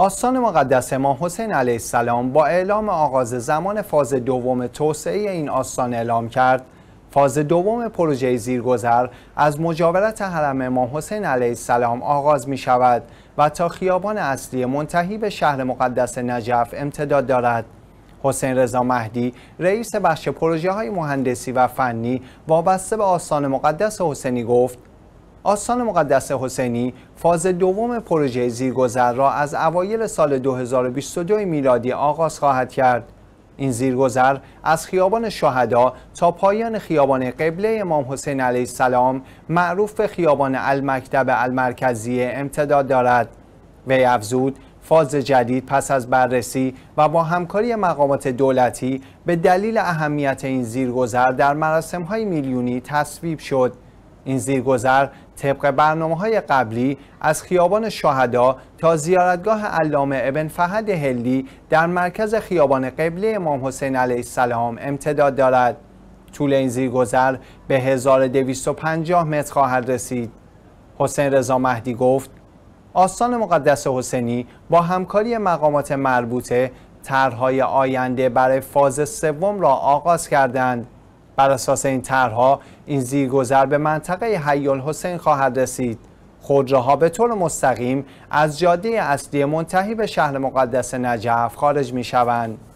آستان مقدس امام حسین علیه السلام با اعلام آغاز زمان فاز دوم توسعه این آستان اعلام کرد فاز دوم پروژه زیرگذر از مجاورت حرم امام حسین علیه السلام آغاز می شود و تا خیابان اصلی منتهی به شهر مقدس نجف امتداد دارد. حسین رضا مهدی رئیس بخش پروژه های مهندسی و فنی وابسته به آستان مقدس حسینی گفت آستان مقدس حسینی فاز دوم پروژه زیرگذر را از اوایل سال 2022 میلادی آغاز خواهد کرد. این زیرگذر از خیابان شهدا تا پایان خیابان قبله امام حسین علیه السلام معروف به خیابان المکتب المرکزی امتداد دارد. وی افزود فاز جدید پس از بررسی و با همکاری مقامات دولتی به دلیل اهمیت این زیرگذر در های میلیونی تصویب شد. این زیرگذر طبق برنامه های قبلی از خیابان شهدا تا زیارتگاه علامه ابن فهد هلی در مرکز خیابان قبله امام حسین علیه السلام امتداد دارد. طول این زیرگذر به 1250 متر خواهد رسید. حسین رضا مهدی گفت آستان مقدس حسینی با همکاری مقامات مربوطه طرحهای آینده برای فاز سوم را آغاز کردند. بر اساس این طرحها این زیرگذر به منطقه حیال حسین خواهد رسید خودروها به طور مستقیم از جاده اصلی منتهی به شهر مقدس نجف خارج می شوند.